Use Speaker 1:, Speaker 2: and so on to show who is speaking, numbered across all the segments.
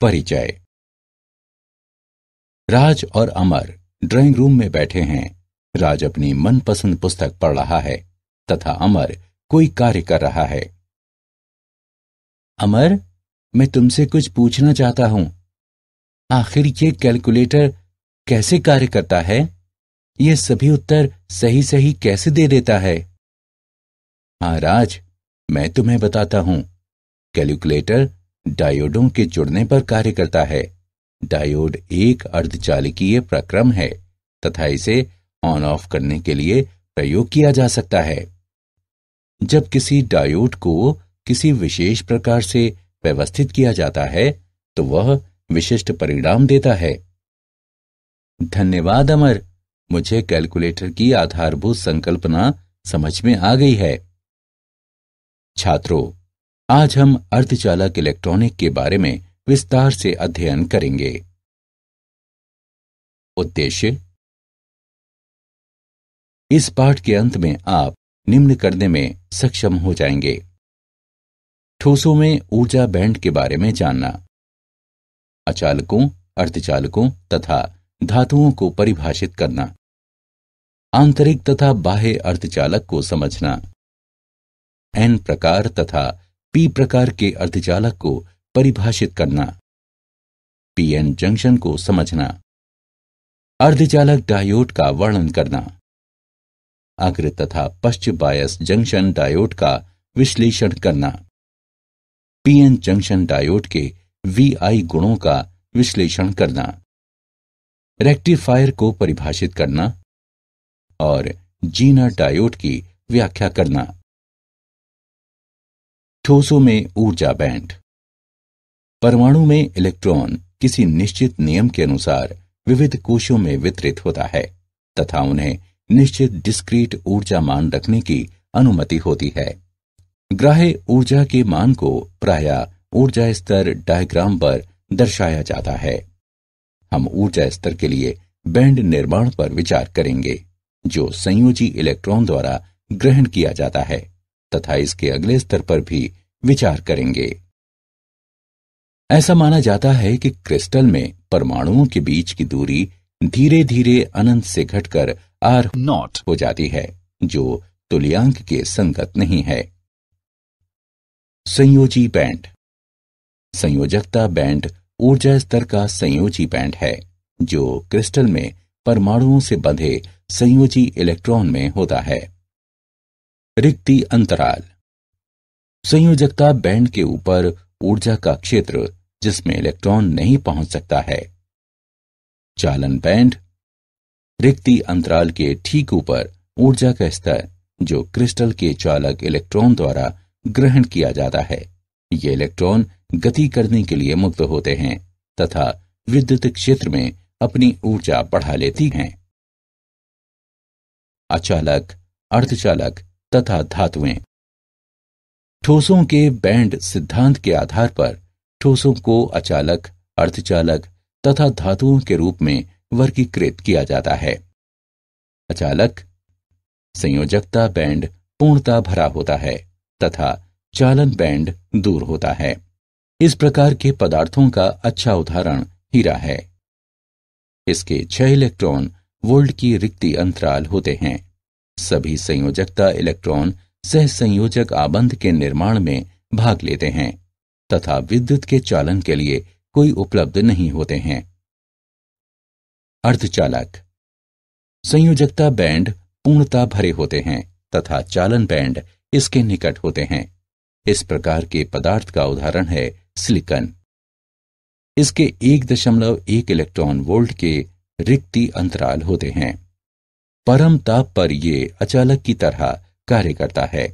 Speaker 1: परिचय राज और अमर drawing room में बैठे हैं राज अपनी मनपसंद पुस्तक पढ़ रहा है तथा अमर कोई कार्य कर रहा है अमर मैं तुमसे कुछ पूछना चाहता हूं आखिर ये कैलकुलेटर कैसे कार्य करता है ये सभी उत्तर सही सही कैसे दे देता है महाराज मैं तुम्हें बताता हूं कैलकुलेटर डायोडों के जुड़ने पर कार्य करता है डायोड एक अर्धचालकीय प्रक्रम है तथा इसे ऑन ऑफ करने के लिए प्रयोग किया जा सकता है जब किसी डायोड को किसी विशेष प्रकार से व्यवस्थित किया जाता है तो वह विशिष्ट परिणाम देता है धन्यवाद अमर मुझे कैलकुलेटर की आधारभूत संकल्पना समझ में आ गई है छात्रों आज हम अर्धचालक इलेक्ट्रॉनिक के बारे में विस्तार से अध्ययन करेंगे
Speaker 2: उद्देश्य इस पाठ के अंत में
Speaker 1: आप निम्न करने में सक्षम हो जाएंगे ठोसों में ऊर्जा बैंड के बारे में जानना अचालकों अर्धचालकों तथा धातुओं को परिभाषित करना आंतरिक तथा बाह्य अर्धचालक को समझना एन प्रकार तथा पी प्रकार के अर्धचालक को परिभाषित करना पीएन जंक्शन को समझना अर्धचालक डायोड का वर्णन करना अग्र तथा पश्चिम बायस जंक्शन डायोड का विश्लेषण करना पीएन जंक्शन डायोड के वीआई गुणों का विश्लेषण करना रेक्टिफायर को परिभाषित करना और जीना डायोड की व्याख्या करना ठोसों में ऊर्जा बैंड परमाणु में इलेक्ट्रॉन किसी निश्चित नियम के अनुसार विविध कोशों में वितरित होता है तथा उन्हें निश्चित डिस्क्रीट ऊर्जा मान रखने की अनुमति होती है ग्राह्य ऊर्जा के मान को प्राय ऊर्जा स्तर डायग्राम पर दर्शाया जाता है हम ऊर्जा स्तर के लिए बैंड निर्माण पर विचार करेंगे जो संयोजी इलेक्ट्रॉन द्वारा ग्रहण किया जाता है तथा इसके अगले स्तर पर भी विचार करेंगे ऐसा माना जाता है कि क्रिस्टल में परमाणुओं के बीच की दूरी धीरे धीरे अनंत से घटकर आर नॉट हो जाती है जो तुल्यांक के संगत नहीं है संयोजी बैंड संयोजकता बैंड ऊर्जा स्तर का संयोजी बैंड है जो क्रिस्टल में परमाणुओं से बंधे संयोजी इलेक्ट्रॉन में होता है रिक्ति अंतराल संयोजकता बैंड के ऊपर ऊर्जा का क्षेत्र जिसमें इलेक्ट्रॉन नहीं पहुंच सकता है चालन बैंड रिक्ति अंतराल के ठीक ऊपर ऊर्जा का स्तर जो क्रिस्टल के चालक इलेक्ट्रॉन द्वारा ग्रहण किया जाता है ये इलेक्ट्रॉन गति करने के लिए मुक्त होते हैं तथा विद्युत क्षेत्र में अपनी ऊर्जा बढ़ा लेती हैं अचालक अर्धचालक तथा धातुएं ठोसों के बैंड सिद्धांत के आधार पर ठोसों को अचालक अर्धचालक तथा धातुओं के रूप में वर्गीकृत किया जाता है अचालक संयोजकता बैंड पूर्णता भरा होता है तथा चालन बैंड दूर होता है इस प्रकार के पदार्थों का अच्छा उदाहरण हीरा है इसके छह इलेक्ट्रॉन वोल्ट की रिक्ति अंतराल होते हैं सभी संयोजकता इलेक्ट्रॉन सह संयोजक आबंध के निर्माण में भाग लेते हैं तथा विद्युत के चालन के लिए कोई उपलब्ध नहीं होते हैं अर्धचालक संयोजकता बैंड पूर्णता भरे होते हैं तथा चालन बैंड इसके निकट होते हैं इस प्रकार के पदार्थ का उदाहरण है सिलिकन इसके एक दशमलव एक इलेक्ट्रॉन वोल्ट के रिक्ति अंतराल होते हैं परम ताप पर ये अचालक की तरह कार्य करता है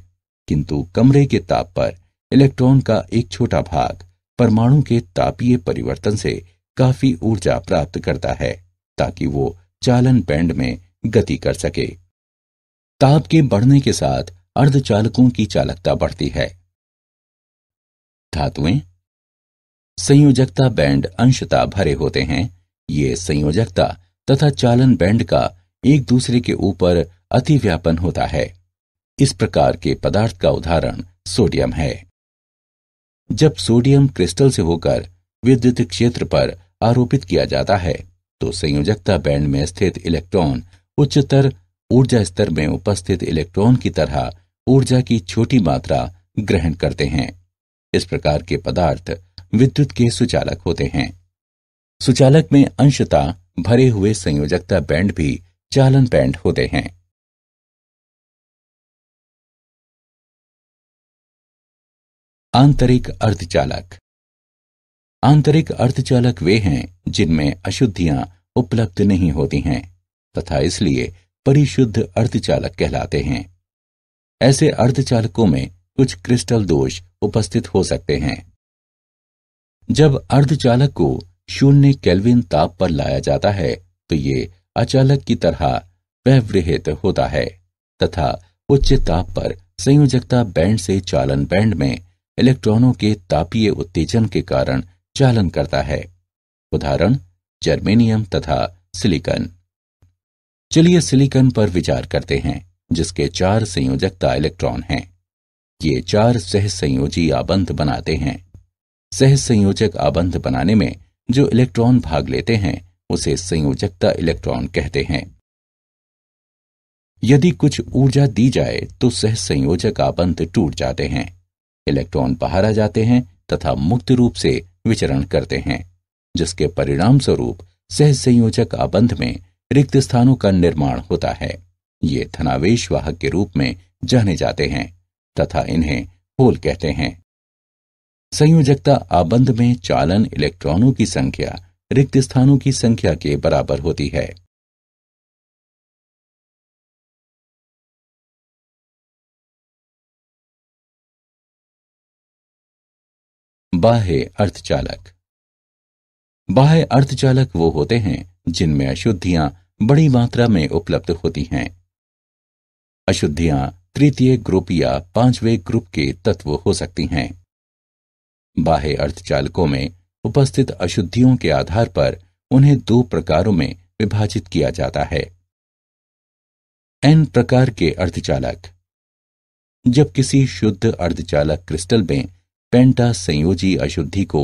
Speaker 1: किंतु कमरे के ताप पर इलेक्ट्रॉन का एक छोटा भाग परमाणु के तापीय परिवर्तन से काफी ऊर्जा प्राप्त करता है ताकि वो चालन बैंड में गति कर सके ताप के बढ़ने के साथ अर्धचालकों की चालकता बढ़ती है धातुएं संयोजकता बैंड अंशता भरे होते हैं ये संयोजकता तथा चालन बैंड का एक दूसरे के ऊपर अतिव्यापन होता है इस प्रकार के पदार्थ का उदाहरण सोडियम है जब सोडियम क्रिस्टल से होकर विद्युत क्षेत्र पर आरोपित किया जाता है तो संयोजकता बैंड में स्थित इलेक्ट्रॉन उच्चतर ऊर्जा स्तर में उपस्थित इलेक्ट्रॉन की तरह ऊर्जा की छोटी मात्रा ग्रहण करते हैं इस प्रकार के पदार्थ विद्युत के सुचालक होते हैं सुचालक में अंशता भरे हुए संयोजकता बैंड भी चालन बैंड होते हैं
Speaker 2: आंतरिक अर्धचालक
Speaker 1: आंतरिक अर्धचालक वे हैं जिनमें अशुद्धियां उपलब्ध नहीं होती हैं तथा इसलिए परिशुद्ध अर्धचालक कहलाते हैं ऐसे अर्धचालकों में कुछ क्रिस्टल दोष उपस्थित हो सकते हैं जब अर्धचालक को शून्य केल्विन ताप पर लाया जाता है तो ये अचालक की तरह व्यवहित होता है तथा उच्च ताप पर संयोजकता बैंड से चालन बैंड में इलेक्ट्रॉनों के तापीय उत्तेजन के कारण चालन करता है उदाहरण जर्मेनियम तथा सिलिकन चलिए सिलिकन पर विचार करते हैं जिसके चार संयोजकता इलेक्ट्रॉन हैं ये चार सहसंयोजी आबंध बनाते हैं सहसंयोजक आबंध बनाने में जो इलेक्ट्रॉन भाग लेते हैं उसे संयोजकता इलेक्ट्रॉन कहते हैं यदि कुछ ऊर्जा दी जाए तो सहसंयोजक आबंध टूट जाते हैं इलेक्ट्रॉन बाहर आ जाते हैं तथा मुक्त रूप से विचरण करते हैं जिसके परिणाम स्वरूप सह संयोजक आबंध में रिक्त स्थानों का निर्माण होता है ये धनावेश वाहक के रूप में जाने जाते हैं तथा इन्हें होल कहते हैं संयोजकता आबंध में चालन इलेक्ट्रॉनों की संख्या रिक्त स्थानों की संख्या के बराबर होती है बाह्य अर्थचालक बाह्य अर्थचालक वो होते हैं जिनमें अशुद्धियां बड़ी मात्रा में उपलब्ध होती हैं अशुद्धियां तृतीय ग्रुप या पांचवे ग्रुप के तत्व हो सकती हैं बाह्य अर्थचालकों में उपस्थित अशुद्धियों के आधार पर उन्हें दो प्रकारों में विभाजित किया जाता है एन प्रकार के अर्धचालक जब किसी शुद्ध अर्धचालक क्रिस्टल में पेंटा संयोजी अशुद्धि को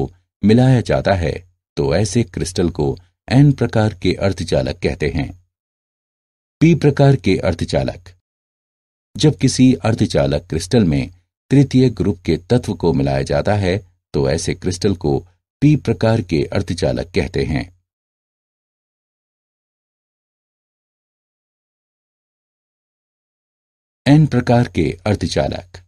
Speaker 1: मिलाया जाता है तो ऐसे क्रिस्टल को एन प्रकार के अर्धचालक कहते हैं पी प्रकार के अर्धचालक जब किसी अर्धचालक क्रिस्टल में तृतीय ग्रुप के तत्व को मिलाया जाता है तो ऐसे क्रिस्टल को पी प्रकार के अर्धचालक कहते हैं एन प्रकार के अर्धचालक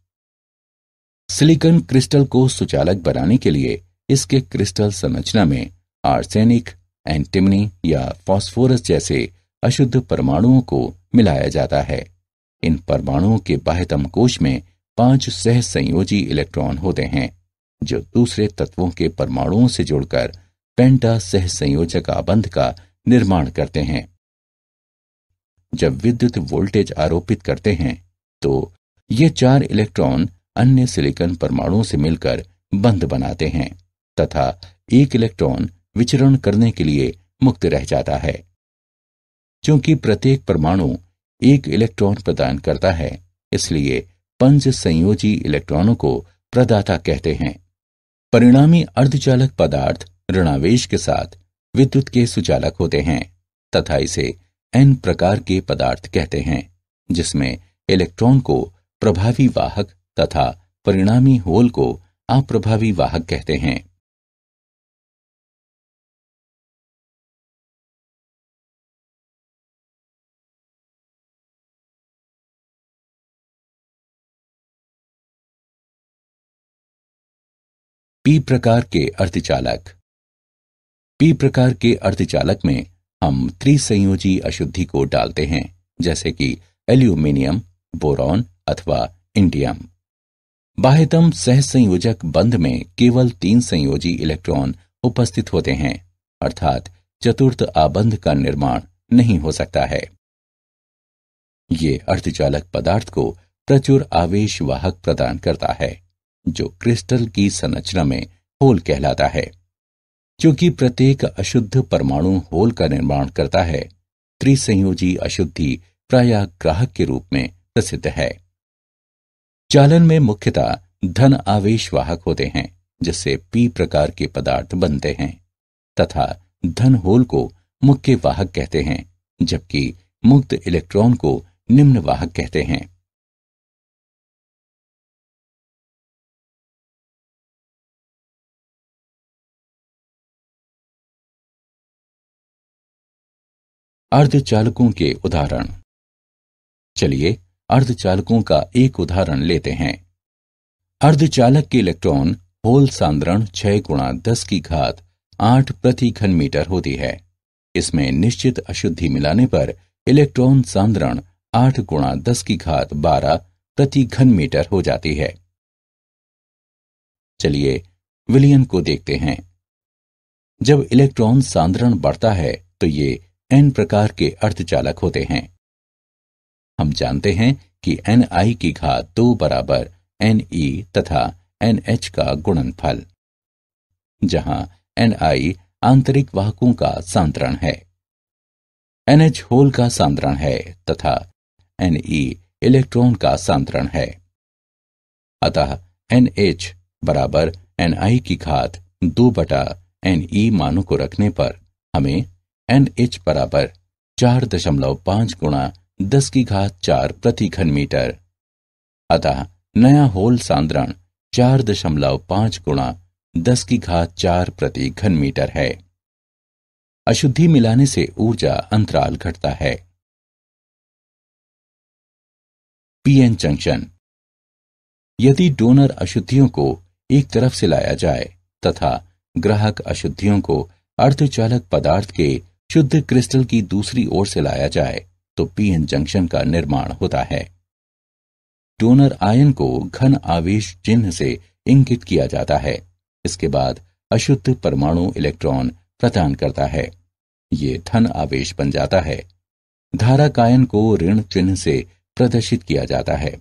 Speaker 1: सिलिकॉन क्रिस्टल को सुचालक बनाने के लिए इसके क्रिस्टल संरचना में आर्सेनिक एंटिमनी या फास्फोरस जैसे अशुद्ध परमाणुओं को मिलाया जाता है इन परमाणुओं के बाह्यतम कोश में पांच सह संयोजी इलेक्ट्रॉन होते हैं जो दूसरे तत्वों के परमाणुओं से जुड़कर पेंटा सह संयोजक आबंध का निर्माण करते हैं जब विद्युत वोल्टेज आरोपित करते हैं तो ये चार इलेक्ट्रॉन अन्य सिलिकॉन परमाणुओं से मिलकर बंद बनाते हैं तथा एक इलेक्ट्रॉन विचरण करने के लिए मुक्त रह जाता है क्योंकि प्रत्येक परमाणु एक इलेक्ट्रॉन प्रदान करता है इसलिए पंच संयोजी इलेक्ट्रॉनों को प्रदाता कहते हैं परिणामी अर्धचालक पदार्थ ऋणावेश के साथ विद्युत के सुचालक होते हैं तथा इसे एन प्रकार के पदार्थ कहते हैं जिसमें इलेक्ट्रॉन को प्रभावी वाहक तथा परिणामी होल को अप्रभावी वाहक
Speaker 2: कहते हैं पी
Speaker 1: प्रकार के अर्थचालक पी प्रकार के अर्थचालक में हम त्रिसंयोजी अशुद्धि को डालते हैं जैसे कि एल्यूमिनियम बोरॉन अथवा इंडियम बाह्यतम सहसंयोजक बंध में केवल तीन संयोजी इलेक्ट्रॉन उपस्थित होते हैं अर्थात चतुर्थ आबंध का निर्माण नहीं हो सकता है ये अर्धचालक पदार्थ को प्रचुर आवेश वाहक प्रदान करता है जो क्रिस्टल की संरचना में होल कहलाता है क्योंकि प्रत्येक अशुद्ध परमाणु होल का निर्माण करता है त्रिसंयोजी अशुद्धि प्राय ग्राहक के रूप में प्रसिद्ध है चालन में मुख्यतः धन आवेश वाहक होते हैं जिससे पी प्रकार के पदार्थ बनते हैं तथा धन होल को मुख्य वाहक कहते हैं जबकि मुक्त इलेक्ट्रॉन को निम्न वाहक कहते हैं अर्धचालकों के उदाहरण चलिए अर्धचालकों का एक उदाहरण लेते हैं अर्धचालक के इलेक्ट्रॉन होल सांद्रण छह गुणा दस की घात आठ प्रति घन मीटर होती है इसमें निश्चित अशुद्धि मिलाने पर इलेक्ट्रॉन सांद्रण आठ गुणा दस की घात बारह प्रति घन मीटर हो जाती है चलिए विलियन को देखते हैं जब इलेक्ट्रॉन सांद्रण बढ़ता है तो ये एन प्रकार के अर्धचालक होते हैं हम जानते हैं कि एन आई की घात दो बराबर एन ई तथा एन एच का गुणनफल जहां एन आई आंतरिक वाहकों का सांद्रण है एन एच होल का सांद्रण है तथा एन ई e इलेक्ट्रॉन का सांद्रण है अतः एन एच बराबर एन आई की घात दो बटा एन ई e मानों को रखने पर हमें एन एच बराबर चार दशमलव पांच गुणा दस की घात चार प्रति घन मीटर अतः नया होल सांद्रण चार दशमलव पांच गुणा दस की घात चार प्रति घन मीटर है अशुद्धि मिलाने से
Speaker 2: ऊर्जा अंतराल घटता है पीएन
Speaker 1: जंक्शन यदि डोनर अशुद्धियों को एक तरफ से लाया जाए तथा ग्राहक अशुद्धियों को अर्धचालक पदार्थ के शुद्ध क्रिस्टल की दूसरी ओर से लाया जाए तो पीएन जंक्शन का निर्माण होता है डोनर आयन को घन आवेश चिन्ह से इंगित किया जाता है इसके बाद अशुद्ध परमाणु इलेक्ट्रॉन प्रदान करता है ये धन आवेश बन जाता है धारा कायन को ऋण चिन्ह से प्रदर्शित किया जाता है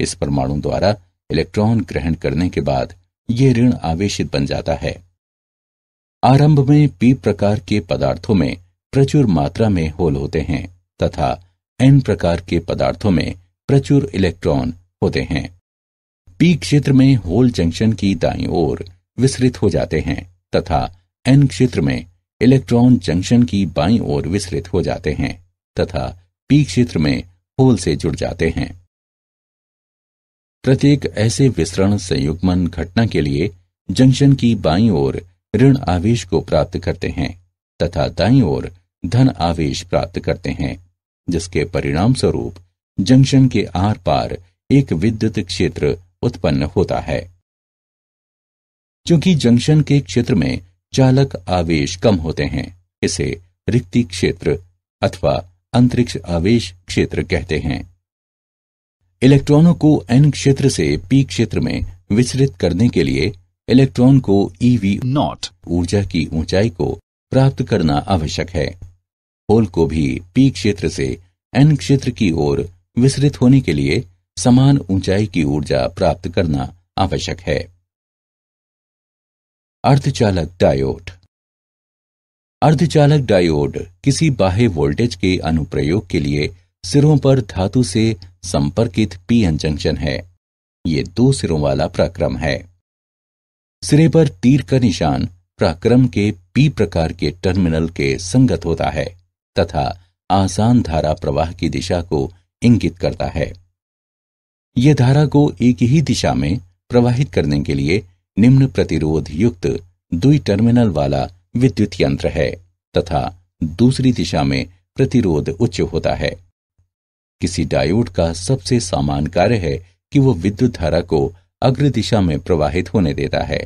Speaker 1: इस परमाणु द्वारा इलेक्ट्रॉन ग्रहण करने के बाद यह ऋण आवेशित बन जाता है आरंभ में पी प्रकार के पदार्थों में प्रचुर मात्रा में होल होते हैं तथा एन प्रकार के पदार्थों में प्रचुर इलेक्ट्रॉन होते हैं पी क्षेत्र में होल जंक्शन की दाई ओर विसरित हो जाते हैं तथा एन क्षेत्र में इलेक्ट्रॉन जंक्शन की बाई ओर विसरित हो जाते हैं तथा पी क्षेत्र में होल से जुड़ जाते हैं प्रत्येक ऐसे विसरण संयुग्मन घटना के लिए जंक्शन की बाई ओर ऋण आवेश को प्राप्त करते हैं तथा दाई ओर धन आवेश प्राप्त करते हैं जिसके परिणाम स्वरूप जंक्शन के आर पार एक विद्युत क्षेत्र उत्पन्न होता है क्योंकि जंक्शन के क्षेत्र में चालक आवेश कम होते हैं इसे रिक्ति क्षेत्र अथवा अंतरिक्ष आवेश क्षेत्र कहते हैं इलेक्ट्रॉनों को एन क्षेत्र से पी क्षेत्र में विचरित करने के लिए इलेक्ट्रॉन को ईवी e नॉट ऊर्जा की ऊंचाई को प्राप्त करना आवश्यक है होल को भी पी क्षेत्र से एन क्षेत्र की ओर विस्तृत होने के लिए समान ऊंचाई की ऊर्जा प्राप्त करना आवश्यक है अर्धचालक डायोड अर्धचालक डायोड किसी बाह्य वोल्टेज के अनुप्रयोग के लिए सिरों पर धातु से संपर्कित पीएन जंक्शन है ये दो सिरों वाला प्रक्रम है सिरे पर तीर का निशान प्रक्रम के पी प्रकार के टर्मिनल के संगत होता है तथा आसान धारा प्रवाह की दिशा को इंगित करता है यह धारा को एक ही दिशा में प्रवाहित करने के लिए निम्न प्रतिरोध युक्त दुई टर्मिनल वाला विद्युत यंत्र है तथा दूसरी दिशा में प्रतिरोध उच्च होता है किसी डायोड का सबसे सामान्य कार्य है कि वह विद्युत धारा को अग्र दिशा में प्रवाहित होने देता है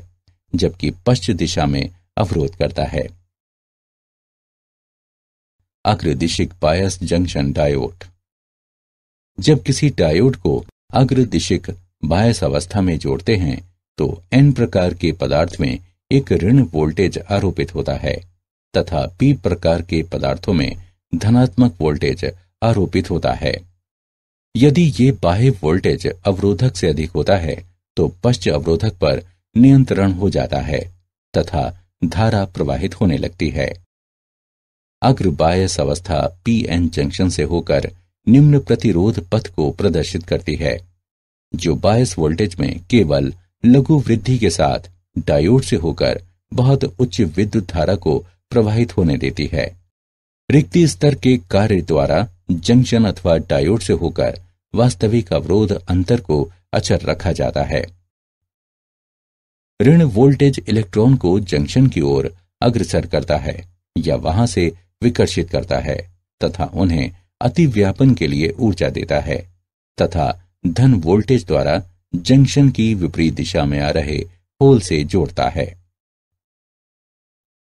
Speaker 1: जबकि पश्च दिशा में अवरोध करता है अग्रदिशिक बायस जंक्शन डायोड जब किसी डायोड को अग्रदिशिक बायस अवस्था में जोड़ते हैं तो एन प्रकार के पदार्थ में एक ऋण वोल्टेज आरोपित होता है तथा पी प्रकार के पदार्थों में धनात्मक वोल्टेज आरोपित होता है यदि ये बाह्य वोल्टेज अवरोधक से अधिक होता है तो पश्च अवरोधक पर नियंत्रण हो जाता है तथा धारा प्रवाहित होने लगती है अग्रबायस अवस्था पी एन जंक्शन से होकर निम्न प्रतिरोध पथ को प्रदर्शित करती है जो बायस वोल्टेज में केवल लघु वृद्धि के साथ डायोड से होकर बहुत उच्च विद्युत धारा को प्रवाहित होने देती है रिक्ति स्तर के कार्य द्वारा जंक्शन अथवा डायोड से होकर वास्तविक अवरोध अंतर को अचर रखा जाता है ऋण वोल्टेज इलेक्ट्रॉन को जंक्शन की ओर अग्रसर करता है या वहां से विकर्षित करता है तथा उन्हें अति व्यापन के लिए ऊर्जा देता है तथा धन वोल्टेज द्वारा जंक्शन की विपरीत दिशा में आ रहे होल से जोड़ता है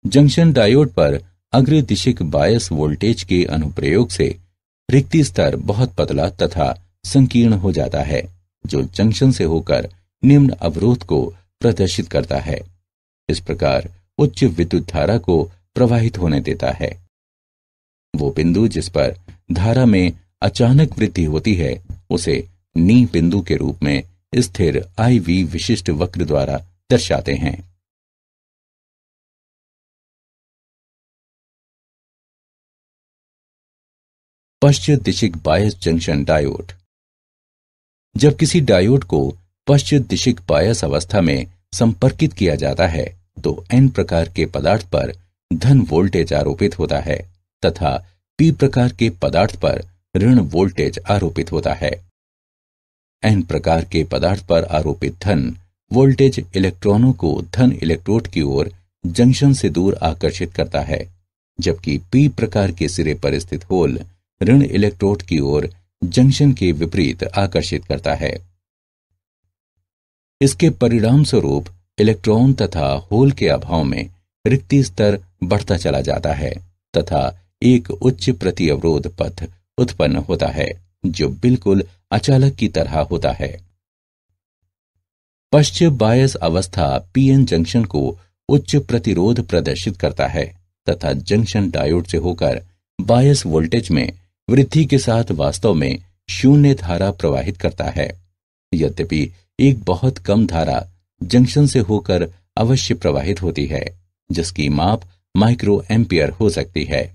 Speaker 1: जंक्शन डायोड पर अग्रदिशिक बायस वोल्टेज के अनुप्रयोग से रिक्ति स्तर बहुत पतला तथा संकीर्ण हो जाता है जो जंक्शन से होकर निम्न अवरोध को प्रदर्शित करता है इस प्रकार उच्च विद्युत धारा को प्रवाहित होने देता है वो बिंदु जिस पर धारा में अचानक वृद्धि होती है उसे नी बिंदु के रूप में स्थिर आईवी विशिष्ट वक्र द्वारा दर्शाते हैं पश्चिम दिशिक बायस जंक्शन डायोड जब किसी डायोड को पश्च दिशिक बायस अवस्था में संपर्कित किया जाता है तो एन प्रकार के पदार्थ पर धन वोल्टेज आरोपित होता है तथा पी प्रकार के पदार्थ पर ऋण वोल्टेज आरोपित होता है एन प्रकार के पदार्थ पर आरोपित धन वोल्टेज इलेक्ट्रॉनों को धन इलेक्ट्रोड की ओर जंक्शन से दूर आकर्षित करता है जबकि पी प्रकार के सिरे पर स्थित होल ऋण इलेक्ट्रोड की ओर जंक्शन के विपरीत आकर्षित करता है इसके परिणाम स्वरूप इलेक्ट्रॉन तथा होल के अभाव में रिक्ति स्तर बढ़ता चला जाता है तथा एक उच्च प्रति अवरोध पथ उत्पन्न होता है जो बिल्कुल अचालक की तरह होता है पश्चिम बायस अवस्था पीएन जंक्शन को उच्च प्रतिरोध प्रदर्शित करता है तथा जंक्शन डायोड से होकर बायस वोल्टेज में वृद्धि के साथ वास्तव में शून्य धारा प्रवाहित करता है यद्यपि एक बहुत कम धारा जंक्शन से होकर अवश्य प्रवाहित होती है जिसकी माप माइक्रो एम्पियर हो सकती है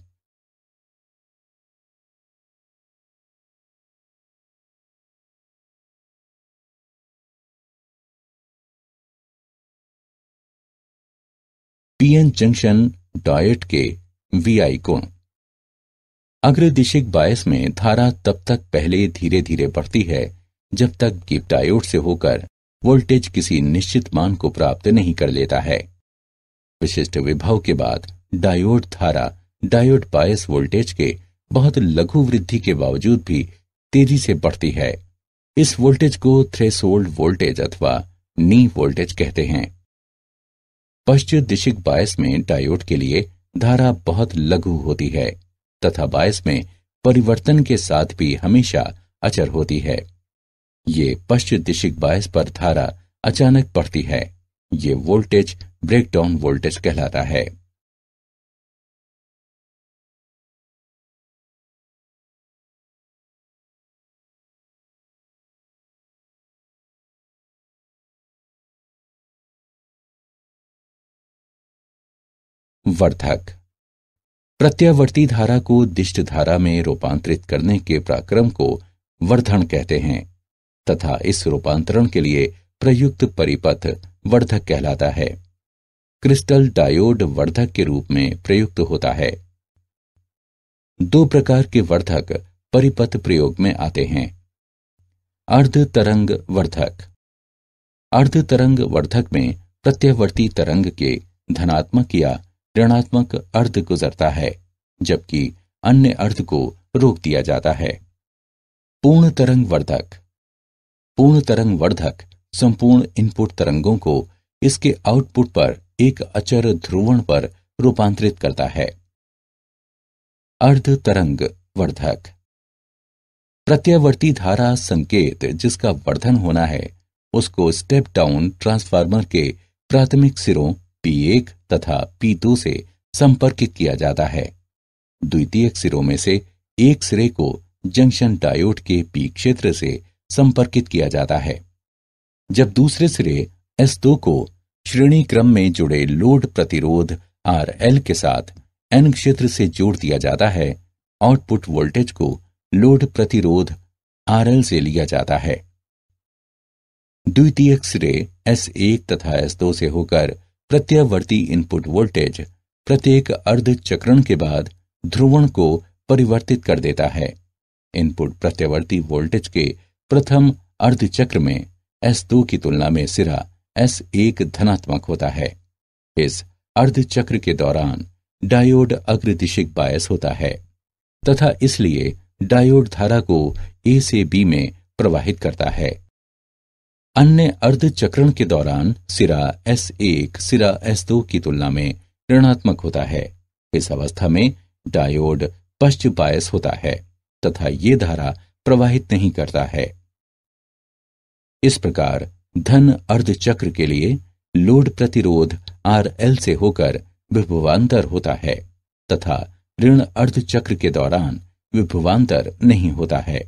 Speaker 1: पीएन जंक्शन डॉयट के वीआई को अग्रदिशिक बायस में धारा तब तक पहले धीरे धीरे बढ़ती है जब तक गिप डायोड से होकर वोल्टेज किसी निश्चित मान को प्राप्त नहीं कर लेता है विशिष्ट विभव के बाद डायोड धारा डायोड बायस वोल्टेज के बहुत लघु वृद्धि के बावजूद भी तेजी से बढ़ती है इस वोल्टेज को थ्रेसोल्ड वोल्टेज अथवा नी वोल्टेज कहते हैं पश्चिम दिशिक बायस में डायोड के लिए धारा बहुत लघु होती है तथा बायस में परिवर्तन के साथ भी हमेशा अचर होती है ये पश्चिम दिशिक बायस पर धारा अचानक पड़ती है ये वोल्टेज ब्रेकडाउन वोल्टेज कहलाता है वर्धक प्रत्यावर्ती धारा को दिष्ट धारा में रूपांतरित करने के पराक्रम को वर्धन कहते हैं तथा इस रूपांतरण के लिए प्रयुक्त परिपथ वर्धक कहलाता है क्रिस्टल डायोड वर्धक के रूप में प्रयुक्त होता है दो प्रकार के वर्धक परिपथ प्रयोग में आते हैं अर्ध तरंग वर्धक अर्ध तरंग वर्धक में प्रत्यावर्ती तरंग के धनात्मक या ऋणात्मक अर्ध गुजरता है जबकि अन्य अर्ध को रोक दिया जाता है पूर्ण तरंग वर्धक पूर्ण तरंग वर्धक संपूर्ण इनपुट तरंगों को इसके आउटपुट पर एक अचर ध्रुवण पर रूपांतरित करता है अर्ध तरंग वर्धक प्रत्यावर्ती धारा संकेत जिसका वर्धन होना है उसको स्टेप डाउन ट्रांसफार्मर के प्राथमिक सिरों P1 तथा P2 से संपर्कित किया जाता है द्वितीयक सिरों में से एक सिरे को जंक्शन डायोड के पी क्षेत्र से संपर्कित किया जाता है जब दूसरे सिरे S2 को श्रेणी क्रम में जुड़े लोड प्रतिरोध आर एल के साथ एन क्षेत्र से जोड़ दिया जाता है आउटपुट वोल्टेज को लोड प्रतिरोध आर एल से लिया जाता है द्वितीयक सिरे एस एक तथा एस दो से होकर प्रत्यावर्ती इनपुट वोल्टेज प्रत्येक अर्ध चक्रण के बाद ध्रुवण को परिवर्तित कर देता है इनपुट प्रत्यावर्ती वोल्टेज के प्रथम अर्ध चक्र में S2 की तुलना में सिरा S1 धनात्मक होता है इस अर्ध चक्र के दौरान डायोड अग्रदिशिक बायस होता है तथा इसलिए डायोड धारा को ए से बी में प्रवाहित करता है अन्य अर्ध चक्रण के दौरान सिरा एस एक सिरा एस दो की तुलना में ऋणात्मक होता है इस अवस्था में डायोड पश्च बायस होता है तथा ये धारा प्रवाहित नहीं करता है इस प्रकार धन अर्ध चक्र के लिए लोड प्रतिरोध आर एल से होकर विभवांतर होता है तथा ऋण अर्ध चक्र के दौरान विभवांतर नहीं होता है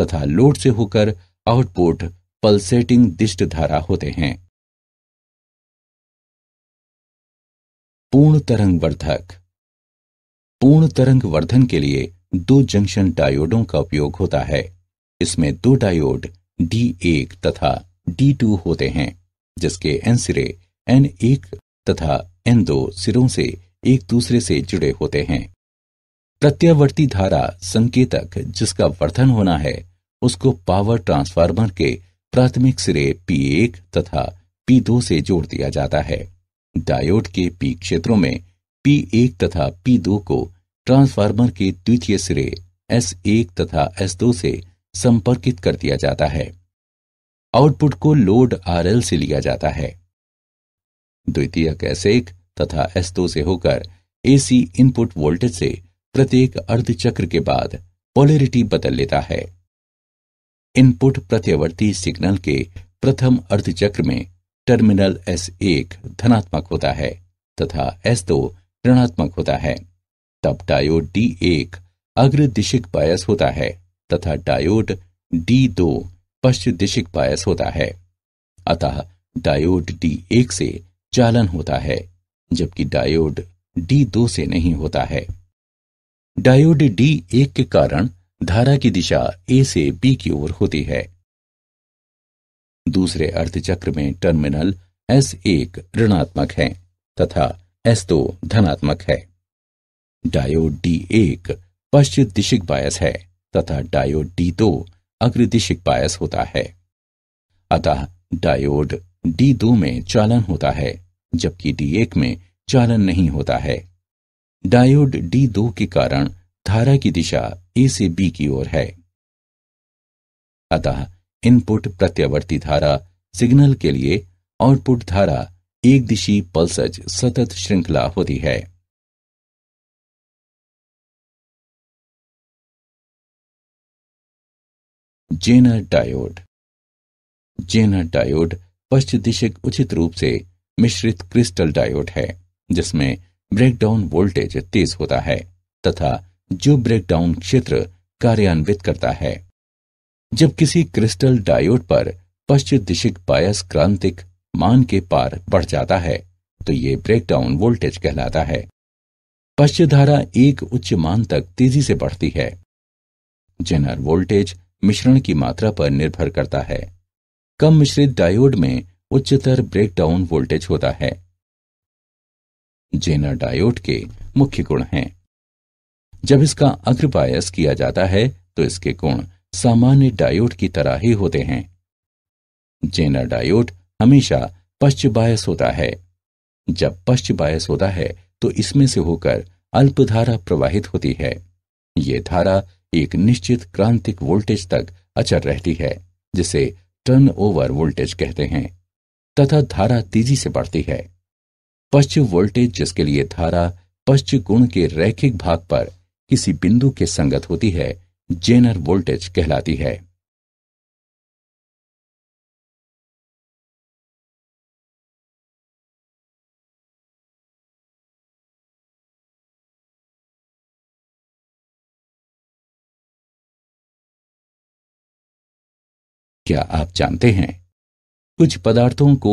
Speaker 1: तथा लोड से होकर आउटपुट पल्सेटिंग दिष्टधारा होते हैं पूर्ण तरंग वर्धक पूर्ण तरंग वर्धन के लिए दो जंक्शन डायोडों का उपयोग होता है इसमें दो डायोड डी एक तथा डी टू होते हैं जिसके एन सिरे एन एक तथा एन दो सिरों से एक दूसरे से जुड़े होते हैं प्रत्यावर्ती धारा संकेतक जिसका वर्धन होना है उसको पावर ट्रांसफार्मर के प्राथमिक सिरे पी एक तथा पी दो से जोड़ दिया जाता है डायोड के पी क्षेत्रों में पी एक तथा पी दो को ट्रांसफार्मर के द्वितीय सिरे एस एक तथा एस दो से संपर्कित कर दिया जाता है आउटपुट को लोड आरएल से लिया जाता है द्वितीय एस एक तथा एस दो से होकर एसी इनपुट वोल्टेज से प्रत्येक अर्धचक्र के बाद पोलरिटी बदल लेता है इनपुट प्रत्यवर्ती सिग्नल के प्रथम अर्धचक्र में टर्मिनल एस एक धनात्मक होता है तथा एस दो ऋणात्मक होता है तब डायोड डी एक अग्र दिशिक बायस होता है तथा डायोड डी दो पश्चिम दिशिक बायस होता है अतः डायोड डी एक से चालन होता है जबकि डायोड डी दो से नहीं होता है डायोड डी एक के कारण धारा की दिशा ए से बी की ओर होती है दूसरे अर्थचक्र में टर्मिनल एस एक ऋणात्मक है तथा एस दो धनात्मक है डायोड डी एक पश्चिम दिशिक बायस है तथा डायोड डी दो अग्रदिशिक बायस होता है अतः डायोड डी दो में चालन होता है जबकि डी एक में चालन नहीं होता है डायोड डी दो के कारण धारा की दिशा ए से बी की ओर है अतः इनपुट प्रत्यावर्ती धारा सिग्नल के लिए आउटपुट धारा एक दिशी पल्सज सतत श्रृंखला होती है
Speaker 2: जेनर डायोड
Speaker 1: जेनर डायोड पश्च दिशिक उचित रूप से मिश्रित क्रिस्टल डायोड है जिसमें ब्रेकडाउन वोल्टेज तेज होता है तथा जो ब्रेकडाउन क्षेत्र कार्यान्वित करता है जब किसी क्रिस्टल डायोड पर पश्चिदिशिक बायस क्रांतिक मान के पार बढ़ जाता है तो ये ब्रेकडाउन वोल्टेज कहलाता है धारा एक उच्च मान तक तेजी से बढ़ती है जेनर वोल्टेज मिश्रण की मात्रा पर निर्भर करता है कम मिश्रित डायोड में उच्चतर ब्रेकडाउन वोल्टेज होता है जेनर डायोड के मुख्य गुण हैं जब इसका अग्रबायस किया जाता है तो इसके गुण सामान्य डायोड की तरह ही होते हैं जेनर डायोड हमेशा पश्चिबायस होता है जब पश्चिबायस होता है तो इसमें से होकर अल्पधारा प्रवाहित होती है ये धारा एक निश्चित क्रांतिक वोल्टेज तक अचर रहती है जिसे टर्न ओवर वोल्टेज कहते हैं तथा धारा तेजी से बढ़ती है पश्च वोल्टेज जिसके लिए धारा पश्च गुण के रैखिक भाग पर किसी बिंदु के संगत होती है जेनर वोल्टेज कहलाती है क्या आप जानते हैं कुछ पदार्थों को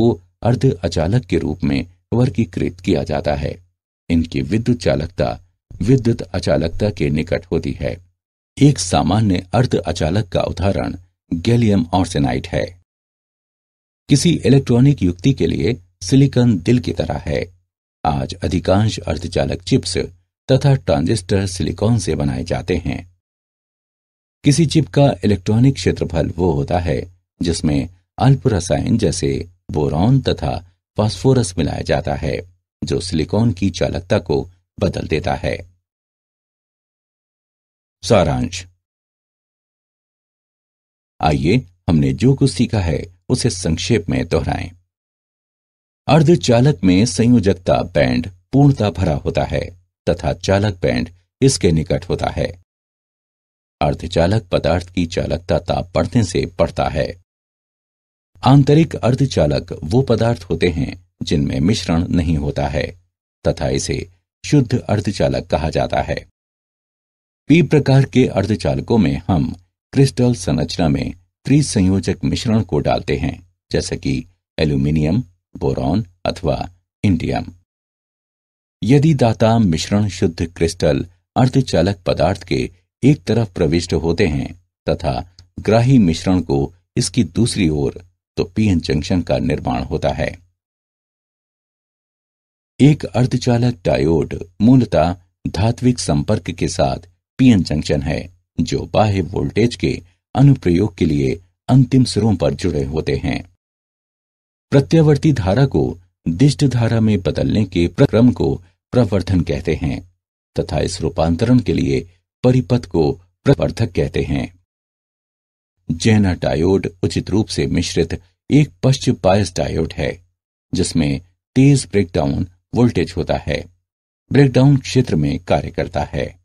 Speaker 1: अर्ध अचालक के रूप में वर्गीकृत किया जाता है इनकी विद्युत चालकता विद्युत अचालकता के निकट होती है एक सामान्य अर्ध अचालक का उदाहरण गैलियम ऑर्सेनाइट है किसी इलेक्ट्रॉनिक युक्ति के लिए सिलिकॉन दिल की तरह है आज अधिकांश अर्धचालक चिप्स तथा ट्रांजिस्टर सिलिकॉन से बनाए जाते हैं किसी चिप का इलेक्ट्रॉनिक क्षेत्रफल वो होता है जिसमें अल्प रसायन जैसे बोरॉन तथा फास्फोरस मिलाया जाता है जो सिलिकॉन की चालकता को बदल देता है
Speaker 2: सारांश आइए हमने
Speaker 1: जो कुछ सीखा है उसे संक्षेप में दोहराएं। अर्धचालक में संयोजकता बैंड पूर्णता भरा होता है तथा चालक बैंड इसके निकट होता है अर्धचालक पदार्थ की चालकता ताप बढ़ने से बढ़ता है आंतरिक अर्धचालक वो पदार्थ होते हैं जिनमें मिश्रण नहीं होता है तथा इसे शुद्ध अर्धचालक कहा जाता है पी प्रकार के अर्धचालकों में हम क्रिस्टल संरचना में त्रिसंयोजक मिश्रण को डालते हैं जैसे कि एल्यूमिनियम बोरॉन अथवा इंडियम यदि दाता मिश्रण शुद्ध क्रिस्टल अर्धचालक पदार्थ के एक तरफ प्रविष्ट होते हैं तथा ग्राही मिश्रण को इसकी दूसरी ओर तो पीएन जंक्शन का निर्माण होता है एक अर्धचालक डायोड मूलतः धात्विक संपर्क के साथ पीएन जंक्शन है जो बाह्य वोल्टेज के अनुप्रयोग के लिए अंतिम सिरों पर जुड़े होते हैं प्रत्यावर्ती धारा को दिष्ट धारा में बदलने के प्रक्रम को प्रवर्धन कहते हैं तथा इस रूपांतरण के लिए परिपथ को प्रवर्धक कहते हैं जैना डायोड उचित रूप से मिश्रित एक पश्च पायस डायोड है जिसमें तेज ब्रेकडाउन वोल्टेज होता है ब्रेकडाउन क्षेत्र में कार्य करता है